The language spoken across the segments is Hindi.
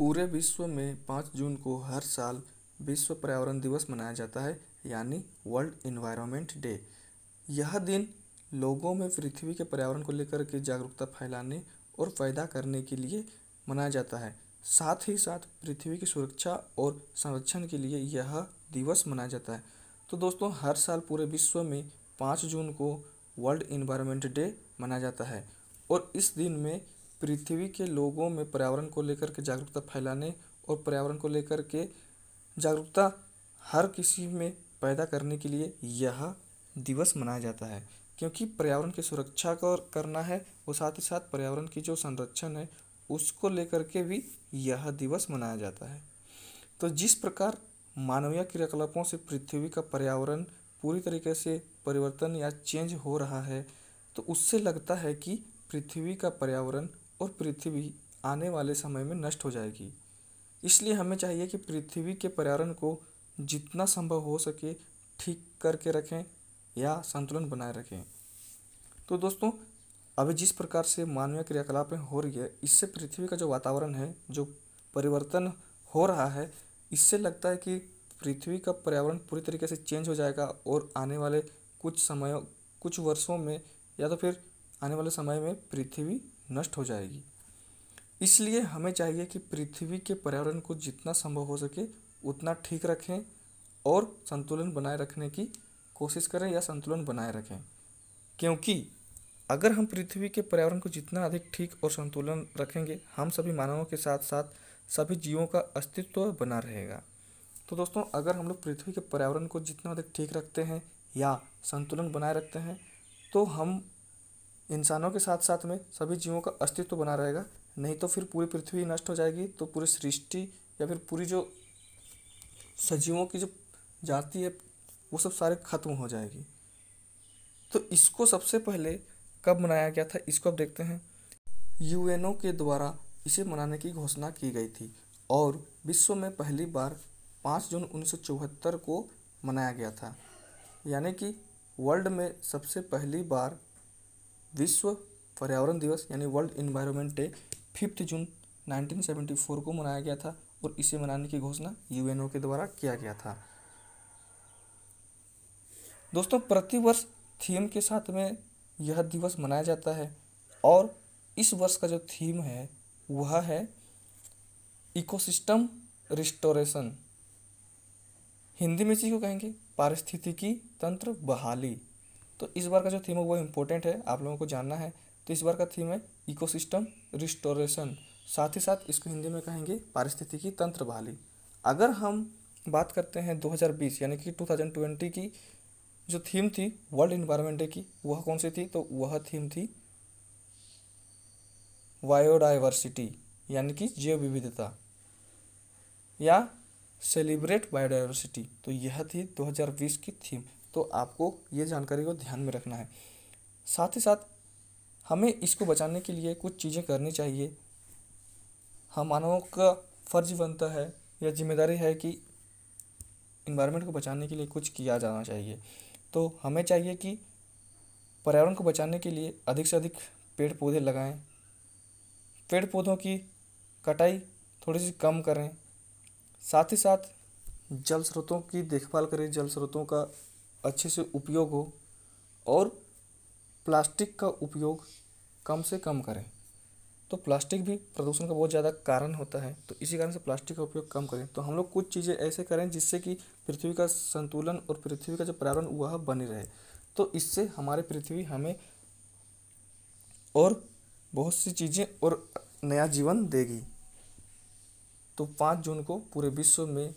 पूरे विश्व में पाँच जून को हर साल विश्व पर्यावरण दिवस मनाया जाता है यानी वर्ल्ड इन्वायरमेंट डे यह दिन लोगों में पृथ्वी के पर्यावरण को लेकर के जागरूकता फैलाने और पैदा करने के लिए मनाया जाता है साथ ही साथ पृथ्वी की सुरक्षा और संरक्षण के लिए यह दिवस मनाया जाता है तो दोस्तों हर साल पूरे विश्व में पाँच जून को वर्ल्ड इन्वायरमेंट डे मनाया जाता है और इस दिन में पृथ्वी के लोगों में पर्यावरण को लेकर के जागरूकता फैलाने और पर्यावरण को लेकर के जागरूकता हर किसी में पैदा करने के लिए यह दिवस मनाया जाता है क्योंकि पर्यावरण की सुरक्षा को करना है और साथ ही साथ पर्यावरण की जो संरक्षण है उसको लेकर के भी यह दिवस मनाया जाता है तो जिस प्रकार मानवीय क्रियाकलापों से पृथ्वी का पर्यावरण पूरी तरीके से परिवर्तन या चेंज हो रहा है तो उससे लगता है कि पृथ्वी का पर्यावरण और पृथ्वी आने वाले समय में नष्ट हो जाएगी इसलिए हमें चाहिए कि पृथ्वी के पर्यावरण को जितना संभव हो सके ठीक करके रखें या संतुलन बनाए रखें तो दोस्तों अभी जिस प्रकार से मानवीय क्रियाकलापें हो रही है इससे पृथ्वी का जो वातावरण है जो परिवर्तन हो रहा है इससे लगता है कि पृथ्वी का पर्यावरण पूरी तरीके से चेंज हो जाएगा और आने वाले कुछ समय कुछ वर्षों में या तो फिर आने वाले समय में पृथ्वी नष्ट हो जाएगी इसलिए हमें चाहिए कि पृथ्वी के पर्यावरण को जितना संभव हो सके उतना ठीक रखें और संतुलन बनाए रखने की कोशिश करें या संतुलन बनाए रखें क्योंकि अगर हम पृथ्वी के पर्यावरण को जितना अधिक ठीक और संतुलन रखेंगे हम सभी मानवों के साथ साथ सभी जीवों का अस्तित्व बना रहेगा तो दोस्तों अगर हम लोग पृथ्वी के पर्यावरण को जितना अधिक ठीक रखते हैं या संतुलन बनाए रखते हैं तो हम इंसानों के साथ साथ में सभी जीवों का अस्तित्व बना रहेगा नहीं तो फिर पूरी पृथ्वी नष्ट हो जाएगी तो पूरी सृष्टि या फिर पूरी जो सजीवों की जो जाति है वो सब सारे ख़त्म हो जाएगी तो इसको सबसे पहले कब मनाया गया था इसको अब देखते हैं यूएनओ के द्वारा इसे मनाने की घोषणा की गई थी और विश्व में पहली बार पाँच जून उन्नीस को मनाया गया था यानी कि वर्ल्ड में सबसे पहली बार विश्व पर्यावरण दिवस यानी world environment day fifth June 1974 को मनाया गया था और इसे मनाने की घोषणा यूएनओ के द्वारा किया गया था दोस्तों प्रतिवर्ष थीम के साथ में यह दिवस मनाया जाता है और इस वर्ष का जो थीम है वह है इकोसिस्टम रिस्टोरेशन हिंदी में इसी को कहेंगे पारिस्थितिकी तंत्र बहाली तो इस बार का जो थीम है वो इम्पोर्टेंट है आप लोगों को जानना है तो इस बार का थीम है इकोसिस्टम रिस्टोरेशन साथ ही साथ इसको हिंदी में कहेंगे पारिस्थितिकी तंत्र बहाली अगर हम बात करते हैं 2020 यानी कि 2020 की जो थीम थी वर्ल्ड इन्वायरमेंट डे की वह कौन सी थी तो वह थीम थी बायोडाइवर्सिटी यानी कि जैव विविधता या सेलिब्रेट बायोडाइवर्सिटी तो यह थी 2020 की थीम तो आपको ये जानकारी को ध्यान में रखना है साथ ही साथ हमें इसको बचाने के लिए कुछ चीज़ें करनी चाहिए हम मानवों का फर्ज बनता है या जिम्मेदारी है कि इन्वायरमेंट को बचाने के लिए कुछ किया जाना चाहिए तो हमें चाहिए कि पर्यावरण को बचाने के लिए अधिक से अधिक पेड़ पौधे लगाएं पेड़ पौधों की कटाई थोड़ी सी कम करें साथ ही साथ जल स्रोतों की देखभाल करें जल स्रोतों का अच्छे से उपयोग हो और प्लास्टिक का उपयोग कम से कम करें तो प्लास्टिक भी प्रदूषण का बहुत ज़्यादा कारण होता है तो इसी कारण से प्लास्टिक का उपयोग कम करें तो हम लोग कुछ चीज़ें ऐसे करें जिससे कि पृथ्वी का संतुलन और पृथ्वी का जो पर्यावरण वह बने रहे तो इससे हमारे पृथ्वी हमें और बहुत सी चीज़ें और नया जीवन देगी तो पाँच जून को पूरे विश्व में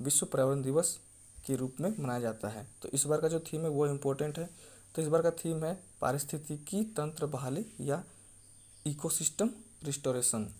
विश्व पर्यावरण दिवस के रूप में मनाया जाता है तो इस बार का जो थीम है वो इम्पोर्टेंट है तो इस बार का थीम है पारिस्थितिकी तंत्र बहाली या इकोसिस्टम रिस्टोरेशन